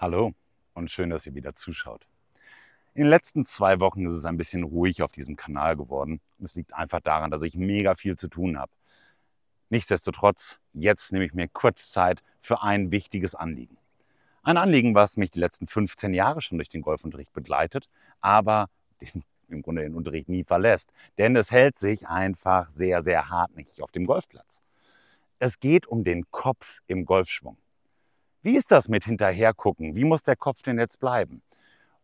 Hallo und schön, dass ihr wieder zuschaut. In den letzten zwei Wochen ist es ein bisschen ruhig auf diesem Kanal geworden. Es liegt einfach daran, dass ich mega viel zu tun habe. Nichtsdestotrotz, jetzt nehme ich mir kurz Zeit für ein wichtiges Anliegen. Ein Anliegen, was mich die letzten 15 Jahre schon durch den Golfunterricht begleitet, aber den, im Grunde den Unterricht nie verlässt. Denn es hält sich einfach sehr, sehr hartnäckig auf dem Golfplatz. Es geht um den Kopf im Golfschwung. Wie ist das mit hinterhergucken? Wie muss der Kopf denn jetzt bleiben?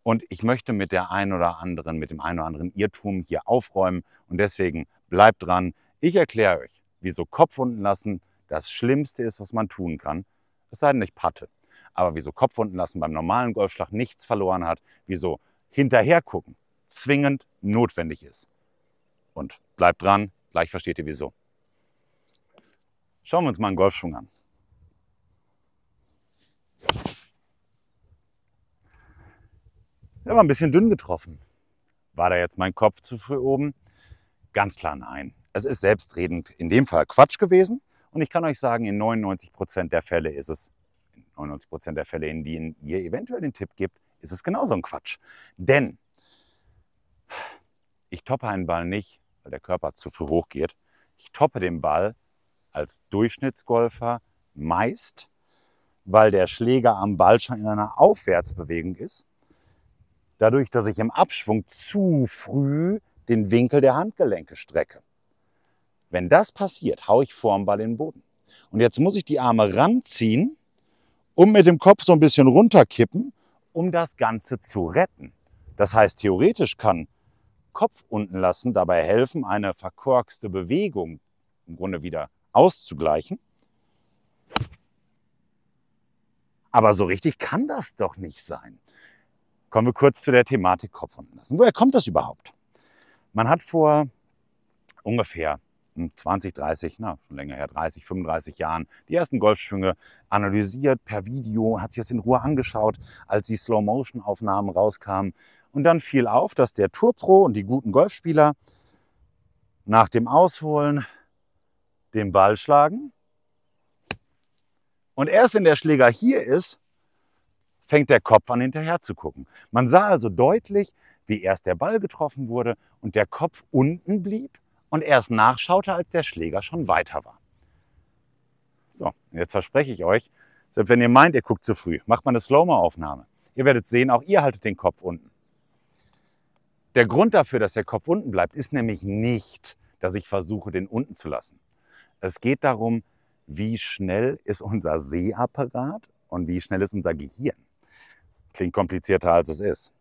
Und ich möchte mit der ein oder anderen, mit dem einen oder anderen Irrtum hier aufräumen. Und deswegen bleibt dran. Ich erkläre euch, wieso Kopf lassen das Schlimmste ist, was man tun kann. Es sei denn, ich patte. Aber wieso Kopf lassen beim normalen Golfschlag nichts verloren hat, wieso hinterhergucken zwingend notwendig ist. Und bleibt dran, gleich versteht ihr wieso. Schauen wir uns mal einen Golfschwung an. Der war ein bisschen dünn getroffen. War da jetzt mein Kopf zu früh oben? Ganz klar nein. Es ist selbstredend in dem Fall Quatsch gewesen. Und ich kann euch sagen, in 99% Prozent der Fälle ist es, in 99% Prozent der Fälle, in denen ihr eventuell den Tipp gebt, ist es genauso ein Quatsch. Denn ich toppe einen Ball nicht, weil der Körper zu früh hochgeht. Ich toppe den Ball als Durchschnittsgolfer meist weil der Schläger am Ball schon in einer Aufwärtsbewegung ist. Dadurch, dass ich im Abschwung zu früh den Winkel der Handgelenke strecke. Wenn das passiert, haue ich vorm Ball in den Boden. Und jetzt muss ich die Arme ranziehen und mit dem Kopf so ein bisschen runterkippen, um das Ganze zu retten. Das heißt, theoretisch kann Kopf unten lassen dabei helfen, eine verkorkste Bewegung im Grunde wieder auszugleichen. Aber so richtig kann das doch nicht sein. Kommen wir kurz zu der Thematik Kopf und lassen. Woher kommt das überhaupt? Man hat vor ungefähr 20, hm, 30, na, schon länger her, 30, 35 Jahren die ersten Golfschwünge analysiert per Video, hat sich das in Ruhe angeschaut, als die Slow-Motion-Aufnahmen rauskamen. Und dann fiel auf, dass der Tourpro und die guten Golfspieler nach dem Ausholen den Ball schlagen und erst wenn der Schläger hier ist, fängt der Kopf an hinterher zu gucken. Man sah also deutlich, wie erst der Ball getroffen wurde und der Kopf unten blieb und erst nachschaute, als der Schläger schon weiter war. So, jetzt verspreche ich euch, selbst wenn ihr meint, ihr guckt zu früh, macht mal eine Slow-Mo-Aufnahme. Ihr werdet sehen, auch ihr haltet den Kopf unten. Der Grund dafür, dass der Kopf unten bleibt, ist nämlich nicht, dass ich versuche, den unten zu lassen. Es geht darum, wie schnell ist unser Sehapparat und wie schnell ist unser Gehirn. Klingt komplizierter, als es ist.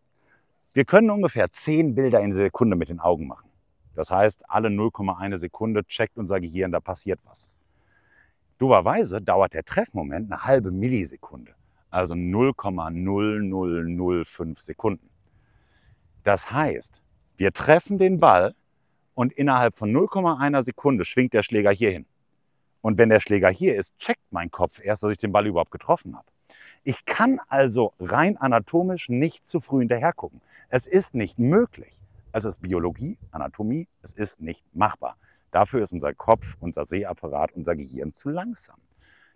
Wir können ungefähr 10 Bilder in Sekunde mit den Augen machen. Das heißt, alle 0,1 Sekunde checkt unser Gehirn, da passiert was. Dummerweise dauert der Treffmoment eine halbe Millisekunde, also 0,0005 Sekunden. Das heißt, wir treffen den Ball und innerhalb von 0,1 Sekunde schwingt der Schläger hierhin. Und wenn der Schläger hier ist, checkt mein Kopf erst, dass ich den Ball überhaupt getroffen habe. Ich kann also rein anatomisch nicht zu früh hinterher gucken. Es ist nicht möglich. Es ist Biologie, Anatomie, es ist nicht machbar. Dafür ist unser Kopf, unser Sehapparat, unser Gehirn zu langsam.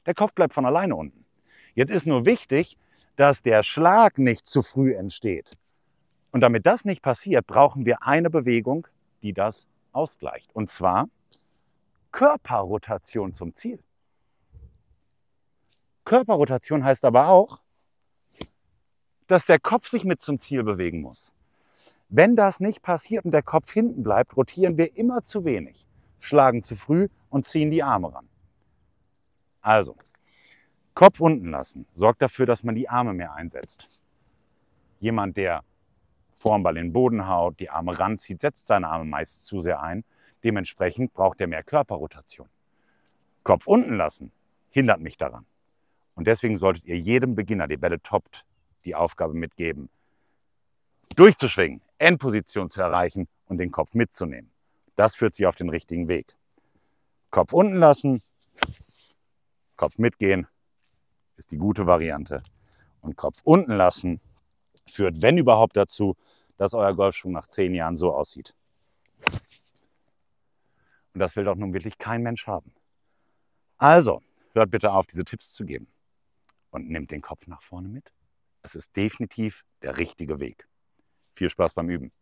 Der Kopf bleibt von alleine unten. Jetzt ist nur wichtig, dass der Schlag nicht zu früh entsteht. Und damit das nicht passiert, brauchen wir eine Bewegung, die das ausgleicht. Und zwar Körperrotation zum Ziel. Körperrotation heißt aber auch, dass der Kopf sich mit zum Ziel bewegen muss. Wenn das nicht passiert und der Kopf hinten bleibt, rotieren wir immer zu wenig, schlagen zu früh und ziehen die Arme ran. Also, Kopf unten lassen sorgt dafür, dass man die Arme mehr einsetzt. Jemand, der vorm Ball in den Boden haut, die Arme ranzieht, setzt seine Arme meist zu sehr ein. Dementsprechend braucht er mehr Körperrotation. Kopf unten lassen hindert mich daran. Und deswegen solltet ihr jedem Beginner, der Bälle toppt, die Aufgabe mitgeben, durchzuschwingen, Endposition zu erreichen und den Kopf mitzunehmen. Das führt sie auf den richtigen Weg. Kopf unten lassen, Kopf mitgehen ist die gute Variante. Und Kopf unten lassen führt, wenn überhaupt, dazu, dass euer Golfschwung nach zehn Jahren so aussieht. Und das will doch nun wirklich kein Mensch haben. Also, hört bitte auf, diese Tipps zu geben. Und nehmt den Kopf nach vorne mit. Es ist definitiv der richtige Weg. Viel Spaß beim Üben.